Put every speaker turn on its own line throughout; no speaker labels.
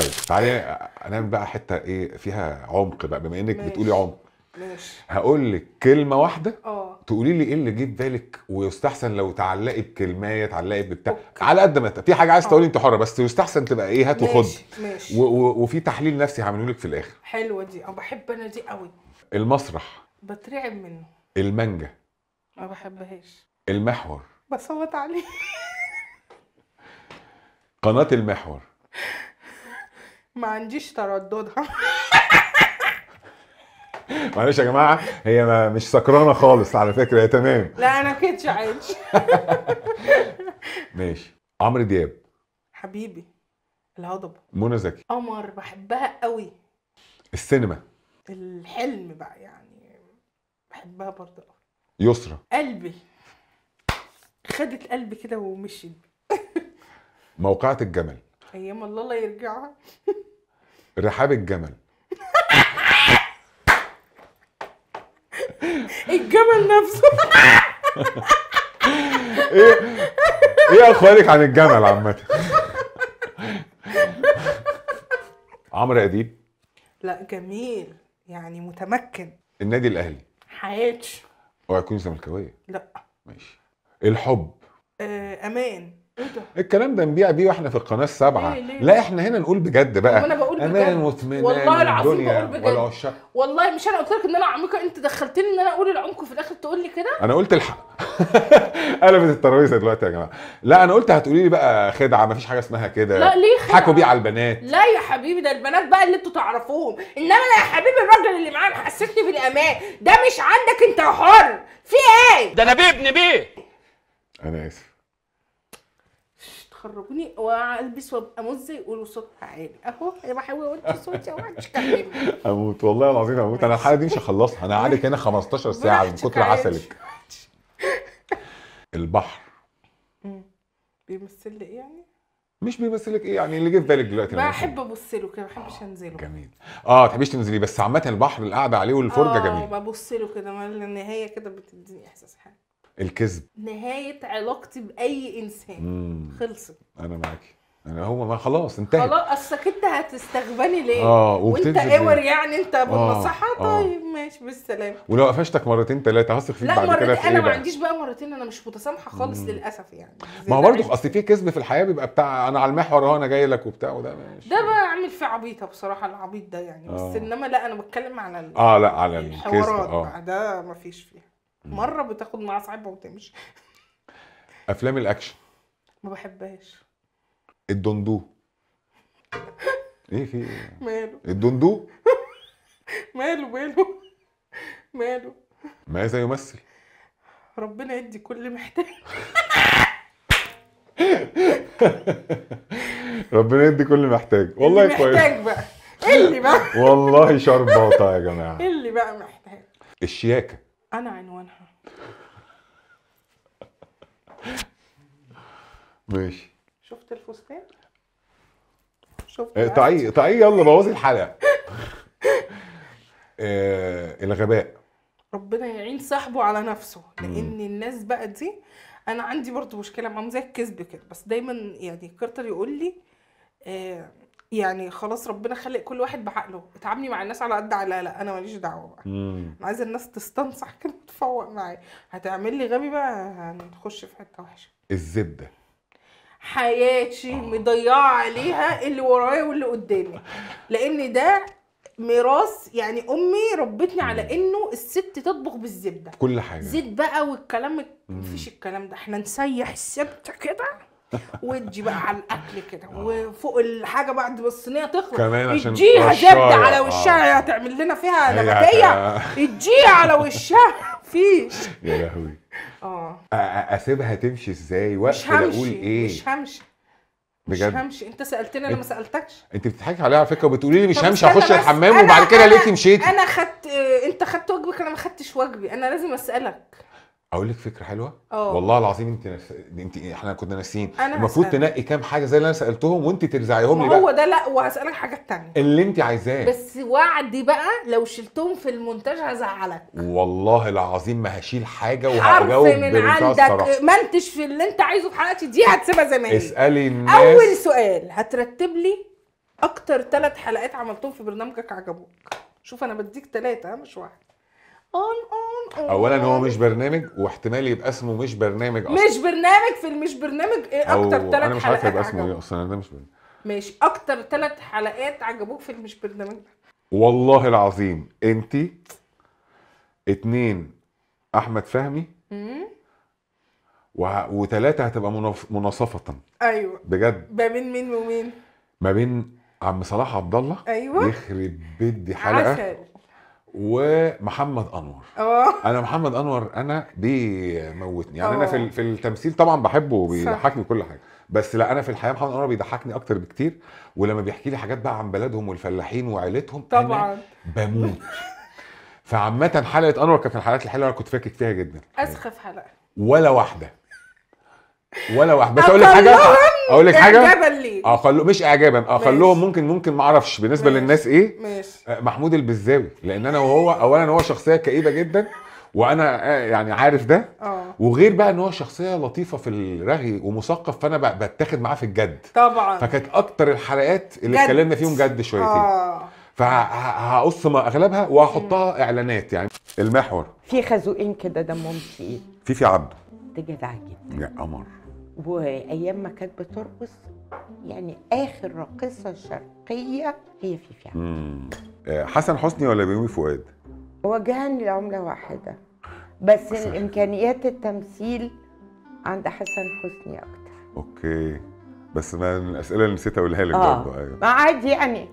طيب تعالي هنعمل بقى حته ايه فيها عمق بقى بما انك ماشي. بتقولي عمق ماشي هقول لك كلمه واحده اه تقولي لي ايه اللي جه في بالك ويستحسن لو تعلقي بكلمايه تعلقي ببتاع على قد ما في حاجه عايز آه. تقولي انت حره بس يستحسن تبقى ايه هات وخد ماشي ماشي وفي تحليل نفسي هعمله لك في الاخر
حلوه دي انا بحب انا دي قوي
المسرح
بترعب منه المانجا ما بحبهاش المحور بصوت عليه
قناه المحور
ما عنديش ترددها معلش يا
جماعه هي مش سكرانه خالص على فكره هي تمام
لا انا كنتش عايش
ماشي عمرو دياب
حبيبي الهضبه منى زكي قمر بحبها قوي السينما الحلم بقى يعني بحبها برضه قوي يسرا قلبي خدت قلبي كده ومشيت
موقعة الجمل
ايام الله الله يرجعها
رحاب الجمل
الجمل نفسه ايه
ايه اخبارك عن الجمل عامة؟ عمرو اديب
لا جميل يعني متمكن النادي الاهلي حياتي
اوعى تكوني زملكاوية
لا ماشي الحب آه، امان
إيه الكلام ده نبيع بيه واحنا في القناه السابعه ليه ليه؟ لا احنا هنا نقول بجد بقى انا بقول بجد امان والله يعني العظيم بقول بجد
والله مش انا قلت لك ان انا عميقه انت دخلتني ان انا اقول العمق في الاخر تقول لي كده انا
قلت الحق قلبت الترابيزه دلوقتي يا جماعه لا انا قلت هتقولي لي بقى خدعه مفيش حاجه اسمها كده لا ليه خدعه حكوا بيه على البنات
لا يا حبيبي ده البنات بقى اللي انتوا تعرفوهم انما انا يا حبيبي الراجل اللي معايا حسيتني بالامان ده مش عندك انت حر في ايه ده انا بيه ابن بيه انا اسف يخرجوني والبس وابقى مزه يقولوا صوتها عالي اهو انا بحاول اقول صوتي ومحدش كلمني
اموت والله العظيم اموت انا الحلقه دي مش هخلصها انا قاعدك هنا 15 ساعه من كتر عسلك البحر
بيمثل لي ايه يعني؟
مش بيمثل لك ايه يعني اللي جه في بالك دلوقتي بحب
ابص له كده ما بحبش انزله جميل
اه ما تحبيش تنزليه بس عامه البحر القعده عليه والفرجه جميل
اه ببص له كده ما النهايه كده بتديني احساس حلو الكذب نهايه علاقتي باي انسان مم. خلصت
انا معاكي انا هو ما خلاص انتهى خلاص
اصلك انت هتستغبني ليه اه وانت اور يعني انت آه، بالنصحه آه. طيب ماشي بالسلامه
ولو قفشتك مرتين ثلاثه هثق فيك بعد كده في انا إيه ما عنديش
بقى مرتين انا مش متسامحه خالص مم. للاسف يعني
ما هو برضه اصل في كذب في الحياه بيبقى بتاع انا على المحور اهو انا جاي لك وبتاع وده ماشي
ده بقى اعمل فيه عبيطه بصراحه العبيط ده يعني بس آه. انما لا انا بتكلم على اه لا على الكذب اه ده ما فيش مره بتاخد مع صاحبها وتمشي
افلام الاكشن
ما بحبهاش
الدندو ايه في ايه؟ ماله الدندو
ماله ماله ماله
ماذا يمثل
ربنا يدي كل محتاج
ربنا يدي كل محتاج والله كويس محتاج
بقى اللي بقى
والله شربطه يا جماعه
اللي بقى محتاج
الشياكه
أنا عنوانها ماشي شفت الفستان؟ شفت
آه، تعي تعي يلا بوظي الحلقة آه الغباء
ربنا يعين صاحبه على نفسه لأن الناس بقى دي أنا عندي برضو مشكلة معاهم زي الكذب كده بس دايما يعني كارتر يقول لي آه يعني خلاص ربنا خلق كل واحد بعقله اتعاملي مع الناس على قد على لا انا ماليش دعوه بقى انا عايزه الناس تستنصح كده تفوق معايا هتعمل لي غبي بقى هنخش في حته وحشه
الزبده
حياتي آه. مضيعه عليها اللي ورايا واللي قدامي لان ده ميراث يعني امي ربتني على انه الست تطبخ بالزبده كل حاجه زيت بقى والكلام مفيش الكلام ده احنا نسيح السبت كده وادي بقى على الاكل كده وفوق الحاجه بعد ما الصينيه تخلص كمان عشان اديها زبده على آه. وشها هتعمل لنا فيها نباتيه اديها على وشها مفيش يا لهوي اه
اسيبها تمشي ازاي وقت اقول ايه مش
همشي بجد مش همشي انت سالتني انا ما سالتكش
انت بتضحكي عليها على فكره وبتقولي لي مش همشي هخش الحمام وبعد كده لقيتي مشيتي
انا خدت انت خدت واجبك انا ما خدتش واجبي انا لازم اسالك
اقول لك فكره حلوه أوه. والله العظيم انت نف... انت احنا كنا ناسيين المفروض تنقي كام حاجه زي اللي انا سالتهم وانت ترزعيهم لي بقى هو
ده لا وهسالك حاجات تانية
اللي انت عايزاه بس
وعدي بقى لو شلتهم في المونتاج هزعلك
والله العظيم ما هشيل حاجه وهجاوب حرف من عندك
ما انتش في اللي انت عايزه في حلقتي دي هتسيبها زي ما هي
اسالي الناس اول
سؤال هترتب لي اكتر ثلاث حلقات عملتهم في برنامجك عجبوك شوف انا بديك ثلاثه مش واحد اولا هو
مش برنامج واحتمال يبقى اسمه مش برنامج اصلا
مش برنامج في المش برنامج ايه اكتر ثلاث حلقات انا مش عارف يبقى اسمه
ايه اصلا ده مش برنامج
ماشي اكتر ثلاث حلقات عجبوك في المش برنامج
والله العظيم انت اتنين احمد فهمي و... وتلاته هتبقى منف... مناصفة ايوه بجد
ما بين مين ومين؟
ما بين عم صلاح عبد الله ايوه يخرب بيت دي حلقه عسل ومحمد انور انا محمد انور انا بيموتني يعني أوه. انا في في التمثيل طبعا بحبه وبيضحكني كل حاجه بس لا انا في الحياه محمد انور بيضحكني اكتر بكتير ولما بيحكي لي حاجات بقى عن بلدهم والفلاحين وعيلتهم طبعا أنا بموت فعامه حلقه انور كانت من الحلقات الحلوه انا كنت فاكك فيها جدا
اسخف حلقه
ولا واحده ولا واحد بس اقول لك حاجه اقول لك حاجه اعجابا ليه آه، اخلو مش اعجابا اخلوهم آه، ممكن ممكن ما اعرفش بالنسبه ماشي. للناس ايه ماشي. آه، محمود البزاوي لان انا وهو اولا هو شخصيه كئيبه جدا وانا يعني عارف ده أوه. وغير بقى ان هو شخصيه لطيفه في الرغي ومثقف فانا بتاخد معاه في الجد طبعا فكانت اكتر الحلقات اللي اتكلمنا فيهم جد شويتين فهقص فهقص اغلبها واحطها اعلانات يعني المحور
في خازوقين كده دمهم تقيل فيفي عبده ده جدع جدا يا قمر وايام ما كانت بترقص يعني اخر راقصه شرقيه هي في
فيها آه، حسن حسني ولا بيومي فؤاد
وجهان لعمله واحده بس الامكانيات التمثيل عند حسن حسني اكتر
اوكي بس من الاسئله اللي نسيت اقولها لك آه. برضه ايوه
عادي يعني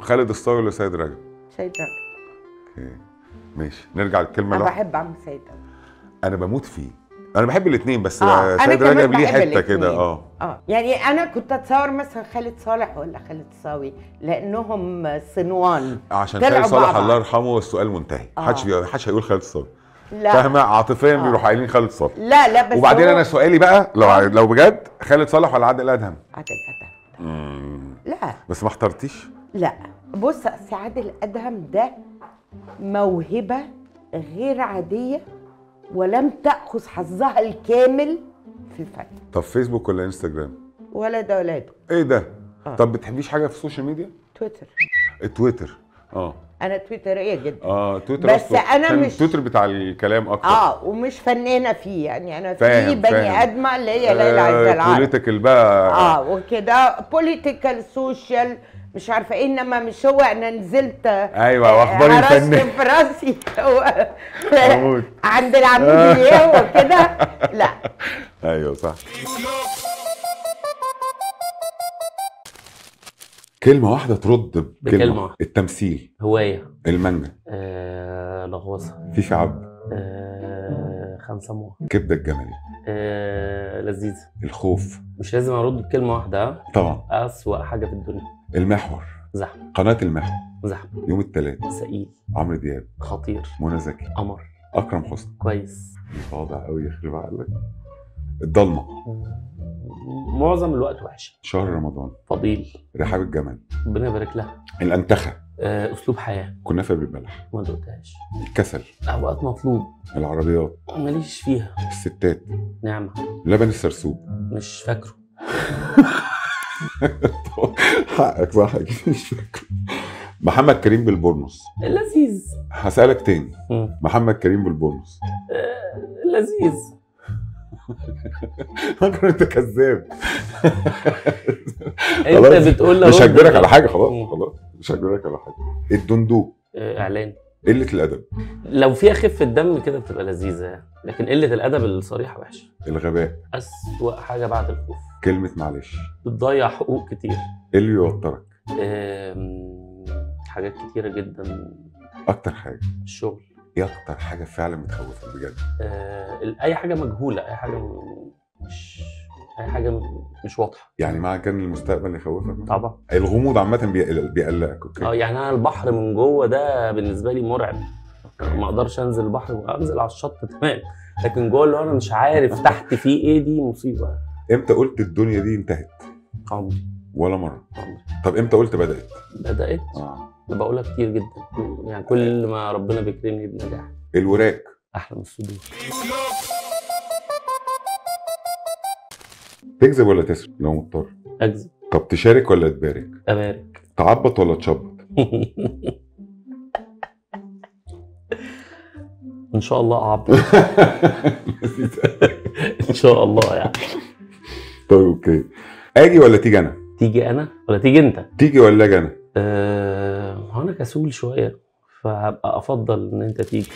خالد الصاوي ولا سيد رجب؟ سيد رجب اوكي ماشي نرجع للكلمه انا بحب
عم سيد رجب
انا بموت فيه انا بحب الاثنين بس آه. سيد رجب ليه حته كده اه
اه يعني انا كنت اتصور مثلا خالد صالح ولا خالد صاوي لانهم صنوان
عشان خالد صالح الله يرحمه السؤال منتهي آه. محدش آه. حدش هيقول خالد صالح لا فاهمه عاطفيا آه. بيروحوا قايلين خالد صالح
لا لا بس وبعدين هو... انا
سؤالي بقى لو آه. لو بجد خالد صالح ولا عادل ادهم عادل ادهم لا بس ما اخترتيش؟
لا بص اصل عادل ادهم ده موهبه غير عاديه ولم تاخذ حظها الكامل في الفن
طب فيسبوك ولا انستجرام
ولا ده ولا ده ايه ده آه. طب
بتحبيش حاجه في السوشيال
ميديا تويتر
تويتر اه
انا تويتريه جدا اه
تويتر بس انا مش تويتر بتاع الكلام اكتر اه
ومش فنانه فيه يعني انا فيه بني ادمه اللي هي ليلى عز العقل بوليتيكال
بقى اه
وكده بوليتيكال سوشيال مش عارفه ايه انما مش هو انا نزلت ايوه
آه، واخباري الفنان في
راسي عند العمود ايه هو كده لا
ايوه صح كلمة واحدة ترد بكلمة, بكلمة. التمثيل هواية المانجا
آه لغوصة في شعب آه خمسة كبدة الجملي آه
لذيذة الخوف
مش لازم ارد بكلمه واحده طبعا اسوأ حاجه في الدنيا المحور زحمه
قناه المحور زحمه يوم الثلاثاء سئيل عمرو دياب خطير منى زكي قمر اكرم حسني كويس متواضع قوي يخرب عقلك الضلمه
معظم الوقت وحشه
شهر رمضان فضيل رحاب الجمل
ربنا يبارك لها
الانتخه آه، اسلوب حياه كنافه بالبلح ما دقتهاش الكسل
اوقات مطلوب
العربيات
ماليش فيها الستات نعمه لبن السرسوب مش فاكره
حقك صح مش محمد كريم بالبونص لذيذ هسألك تاني محمد كريم بالبونص
آه، لذيذ
فاكر انت كذاب انت بتقول مش هجبرك على حاجه خلاص خلاص مش هجبرك على حاجه الدندوق آه، اعلان قله الادب لو
فيها خفه دم كده بتبقى لذيذه يعني. لكن قله الادب الصريحه وحشه الغباء اسوأ حاجه بعد الخوف
كلمه معلش
بتضيع حقوق كتير ايه
اللي بيوترك
حاجات كتيره جدا اكتر حاجه الشغل
ايه اكتر حاجه فعلا بتخوفك بجد
آه، اي حاجه مجهوله اي حاجه مش حاجه مش واضحه
يعني ما كان المستقبل يخوفك طبعا الغموض عامه بيقلقك اوكي
اه يعني انا البحر من جوه ده بالنسبه لي مرعب ما اقدرش انزل البحر انزل على الشط تمام لكن جوه اللي انا مش عارف تحت في ايه دي مصيبه
امتى قلت الدنيا دي انتهت؟ عمري ولا مره عمري طب امتى قلت بدات؟ بدات اه بقولها كتير جدا
يعني كل آه. ما ربنا بيكرمني بنجاح
الوراك احلى من الصدور تكذب ولا تسرق لو مضطر اكذب طب تشارك ولا تبارك ابارك تعبط ولا تشبط
ان شاء الله اعبط ان شاء الله يعني طيب اوكي اجي ولا تيجي انا تيجي انا ولا تيجي انت تيجي ولا اجي انا أه... انا كسول شويه فهبقى افضل ان انت تيجي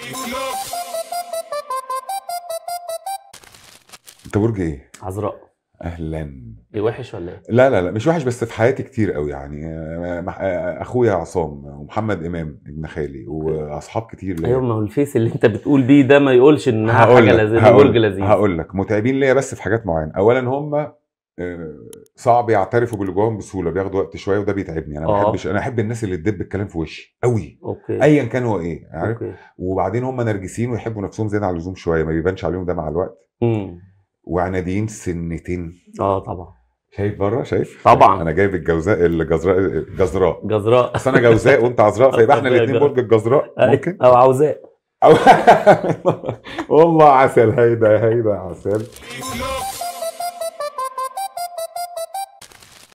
انت برج ايه عذراء اهلا ايه وحش ولا ايه؟ لا لا لا مش وحش بس في حياتي كتير قوي يعني آه، آه، اخويا عصام ومحمد امام ابن خالي واصحاب كتير ليا ايوه ما هو الفيس
اللي انت بتقول بيه ده ما يقولش انها حاجه لذيذه لك لذيذ هقول
لك متعبين ليا بس في حاجات معينه اولا هم آه، صعب يعترفوا باللي جواهم بسهوله بياخدوا وقت شويه وده بيتعبني انا ما بحبش انا احب الناس اللي تدب الكلام في وشي قوي اوكي ايا كان هو ايه عارف أوكي. وبعدين هم نرجسيين ويحبوا نفسهم زياده عن اللزوم شويه ما بيبانش عليهم ده مع الوقت امم وعناديين سنتين اه طبعا شايف بره شايف طبعا انا جايب الجوزاء الجزراء الجزراء جزراء اصل انا جوزاء وانت عذراء فيبقى احنا الاثنين برج الجزراء ممكن او عوزاء والله عسل هيدا هيدا عسل